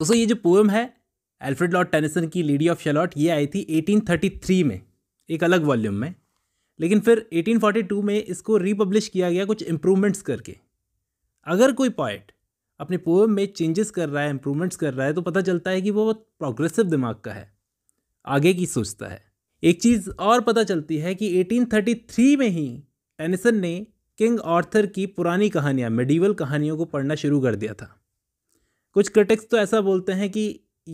दोस्तों ये जो पोएम है एल्फ्रेड लॉर्ड टेनिसन की लेडी ऑफ शलॉट ये आई थी 1833 में एक अलग वॉल्यूम में लेकिन फिर 1842 में इसको रीपब्लिश किया गया कुछ इम्प्रूवमेंट्स करके अगर कोई पॉइट अपने पोएम में चेंजेस कर रहा है इम्प्रूवमेंट्स कर रहा है तो पता चलता है कि वो प्रोग्रेसिव दिमाग का है आगे की सोचता है एक चीज़ और पता चलती है कि 1833 में ही टेनिसन ने किंग आर्थर की पुरानी कहानियाँ मेडिवल कहानियों को पढ़ना शुरू कर दिया था कुछ क्रिटिक्स तो ऐसा बोलते हैं कि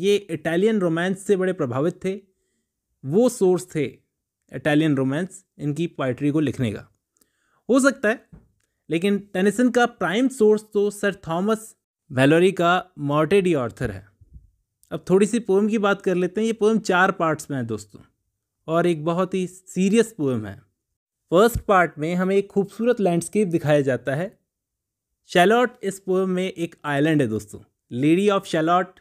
ये इटालियन रोमांस से बड़े प्रभावित थे वो सोर्स थे इटालियन रोमांस इनकी पोइट्री को लिखने का हो सकता है लेकिन टेनिसन का प्राइम सोर्स तो सर थॉमस वेलोरी का मॉर्टेडी ऑर्थर है अब थोड़ी सी पोम की बात कर लेते हैं ये पोएम चार पार्ट्स में है दोस्तों और एक बहुत ही सीरियस पोएम है फर्स्ट पार्ट में हमें एक खूबसूरत लैंडस्केप दिखाया जाता है शैलॉट इस पोएम में एक आइलैंड है दोस्तों लेडी ऑफ शैलॉट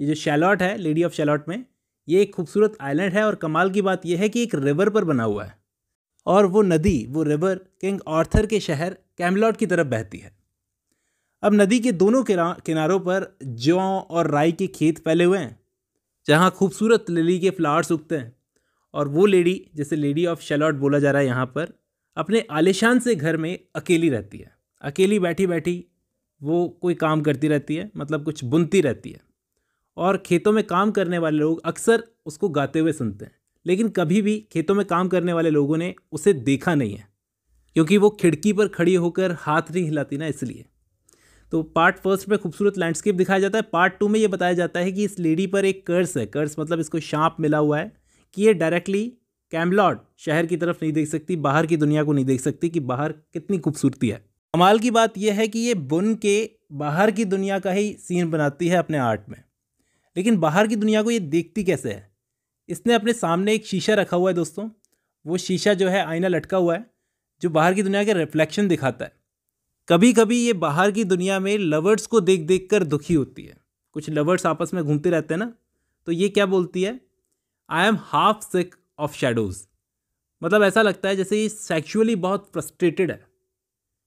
ये जो शैलॉट है लेडी ऑफ शैलॉट में ये एक खूबसूरत आइलैंड है और कमाल की बात यह है कि एक रिवर पर बना हुआ है और वो नदी वो रिवर किंग आर्थर के शहर कैमलॉट की तरफ बहती है अब नदी के दोनों किनारों पर जौ और राई के खेत फैले हुए हैं जहाँ खूबसूरत लिली के फ्लावर्स उगते हैं और वो लेडी जैसे लेडी ऑफ शैलॉट बोला जा रहा है यहाँ पर अपने आलिशान से घर में अकेली रहती है अकेली बैठी बैठी वो कोई काम करती रहती है मतलब कुछ बुनती रहती है और खेतों में काम करने वाले लोग अक्सर उसको गाते हुए सुनते हैं लेकिन कभी भी खेतों में काम करने वाले लोगों ने उसे देखा नहीं है क्योंकि वो खिड़की पर खड़ी होकर हाथ नहीं हिलाती ना इसलिए तो पार्ट फर्स्ट में खूबसूरत लैंडस्केप दिखाया जाता है पार्ट टू में ये बताया जाता है कि इस लेडी पर एक कर्स है कर्स मतलब इसको शांप मिला हुआ है कि ये डायरेक्टली कैमलॉट शहर की तरफ नहीं देख सकती बाहर की दुनिया को नहीं देख सकती कि बाहर कितनी खूबसूरती है कमाल की बात यह है कि ये बुन के बाहर की दुनिया का ही सीन बनाती है अपने आर्ट में लेकिन बाहर की दुनिया को ये देखती कैसे है इसने अपने सामने एक शीशा रखा हुआ है दोस्तों वो शीशा जो है आईना लटका हुआ है जो बाहर की दुनिया के रिफ्लेक्शन दिखाता है कभी कभी ये बाहर की दुनिया में लवर्स को देख देख कर दुखी होती है कुछ लवर्स आपस में घूमते रहते हैं ना तो ये क्या बोलती है I am half sick of shadows मतलब ऐसा लगता है जैसे ये सेक्शुअली बहुत फ्रस्ट्रेटेड है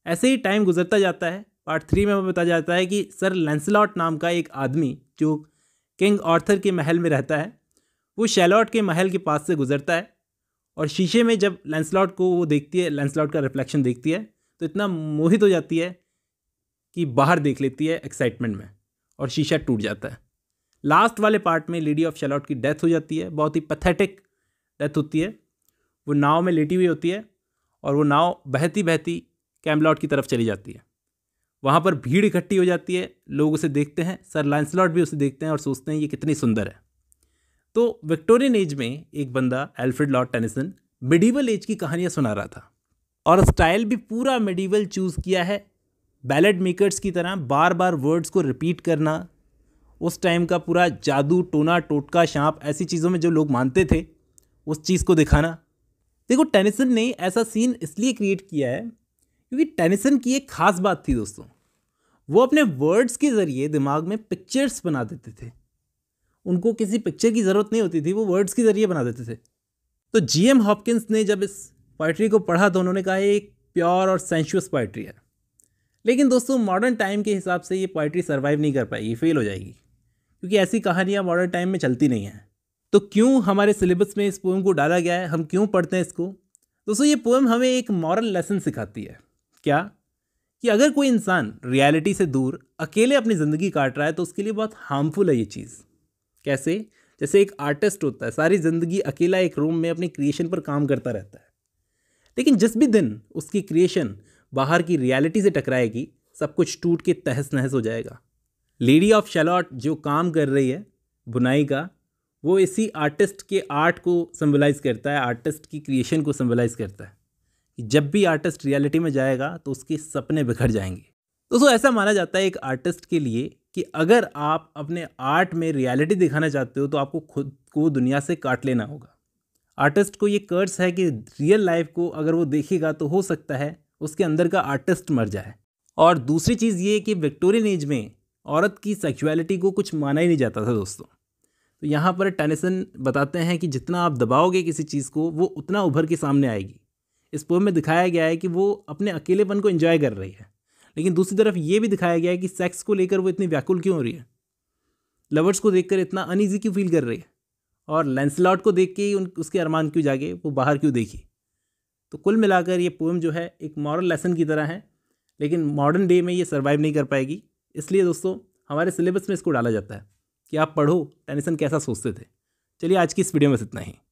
ऐसे ही टाइम गुजरता जाता है पार्ट थ्री में हमें बताया जाता है कि सर लेंसलॉट नाम का एक आदमी जो किंग आर्थर के महल में रहता है वो शैलॉट के महल के पास से गुजरता है और शीशे में जब लेंसलॉट को वो देखती है लेंसलॉट का रिफ्लेक्शन देखती है तो इतना मोहित हो जाती है कि बाहर देख लेती है एक्साइटमेंट में और शीशा टूट जाता है लास्ट वाले पार्ट में लेडी ऑफ शैलॉट की डेथ हो जाती है बहुत ही पथेटिक डेथ होती है वो नाव में लेटी हुई होती है और वो नाव बहती बहती कैमलॉट की तरफ चली जाती है वहाँ पर भीड़ इकट्ठी हो जाती है लोग उसे देखते हैं सर लाइन्सलॉट भी उसे देखते हैं और सोचते हैं ये कितनी सुंदर है तो विक्टोरियन एज में एक बंदा Alfred Lord Tennyson medieval age की कहानियाँ सुना रहा था और स्टाइल भी पूरा मिडीवल चूज़ किया है बैलेट मेकर्स की तरह बार बार वर्ड्स को रिपीट करना उस टाइम का पूरा जादू टोना टोटका शाँप ऐसी चीज़ों में जो लोग मानते थे उस चीज़ को दिखाना देखो टेनिसन ने ऐसा सीन इसलिए क्रिएट किया है क्योंकि टेनिसन की एक ख़ास बात थी दोस्तों वो अपने वर्ड्स के ज़रिए दिमाग में पिक्चर्स बना देते थे उनको किसी पिक्चर की ज़रूरत नहीं होती थी वो वर्ड्स के ज़रिए बना देते थे तो जी एम हॉपकिंस ने जब इस पोइट्री को पढ़ा तो उन्होंने कहा एक प्योर और सेंशुअस पोइट्री है लेकिन दोस्तों मॉडर्न टाइम के हिसाब से ये पोइट्री सर्वाइव नहीं कर पाएगी फेल हो जाएगी क्योंकि ऐसी कहानियाँ मॉडर्न टाइम में चलती नहीं हैं तो क्यों हमारे सिलेबस में इस पोएम को डाला गया है हम क्यों पढ़ते हैं इसको दोस्तों ये पोएम हमें एक मॉरल लेसन सिखाती है क्या कि अगर कोई इंसान रियलिटी से दूर अकेले अपनी ज़िंदगी काट रहा है तो उसके लिए बहुत हार्मफुल है ये चीज़ कैसे जैसे एक आर्टिस्ट होता है सारी ज़िंदगी अकेला एक रूम में अपने क्रिएशन पर काम करता रहता है लेकिन जिस भी दिन उसकी क्रिएशन बाहर की रियलिटी से टकराएगी सब कुछ टूट के तहस नहस हो जाएगा लेडी ऑफ शलॉट जो काम कर रही है बुनाई का वो इसी आर्टिस्ट के आर्ट को सिम्बलाइज़ करता है आर्टिस्ट की क्रिएशन को सिम्बलाइज़ करता है कि जब भी आर्टिस्ट रियलिटी में जाएगा तो उसके सपने बिखर जाएंगे दोस्तों ऐसा माना जाता है एक आर्टिस्ट के लिए कि अगर आप अपने आर्ट में रियलिटी दिखाना चाहते हो तो आपको खुद को दुनिया से काट लेना होगा आर्टिस्ट को ये कर्ज है कि रियल लाइफ को अगर वो देखेगा तो हो सकता है उसके अंदर का आर्टिस्ट मर जाए और दूसरी चीज़ ये कि विक्टोरियन एज में औरत की सेक्सुअलिटी को कुछ माना ही नहीं जाता था दोस्तों तो यहाँ पर टेनिसन बताते हैं कि जितना आप दबाओगे किसी चीज़ को वो उतना उभर के सामने आएगी इस पोएम में दिखाया गया है कि वो अपने अकेलेपन को इन्जॉय कर रही है लेकिन दूसरी तरफ ये भी दिखाया गया है कि सेक्स को लेकर वो इतनी व्याकुल क्यों हो रही है लवर्स को देखकर इतना अनईजी क्यों फील कर रही है और लैंसलॉट को देख के ही उन उसके अरमान क्यों जागे वो बाहर क्यों देखी तो कुल मिलाकर ये पोएम जो है एक मॉरल लेसन की तरह है लेकिन मॉडर्न डे में ये सर्वाइव नहीं कर पाएगी इसलिए दोस्तों हमारे सिलेबस में इसको डाला जाता है कि आप पढ़ो टेनिसन कैसा सोचते थे चलिए आज की इस वीडियो में इतना ही